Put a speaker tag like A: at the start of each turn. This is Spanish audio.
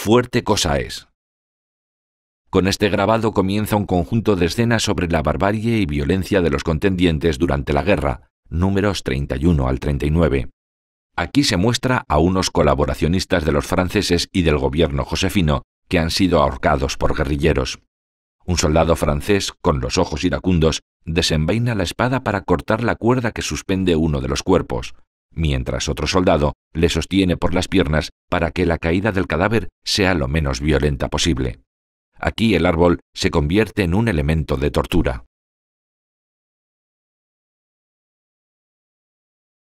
A: fuerte cosa es. Con este grabado comienza un conjunto de escenas sobre la barbarie y violencia de los contendientes durante la guerra, números 31 al 39. Aquí se muestra a unos colaboracionistas de los franceses y del gobierno josefino que han sido ahorcados por guerrilleros. Un soldado francés, con los ojos iracundos, desenvaina la espada para cortar la cuerda que suspende uno de los cuerpos, mientras otro soldado le sostiene por las piernas para que la caída del cadáver sea lo menos violenta posible. Aquí el árbol se convierte
B: en un elemento de tortura.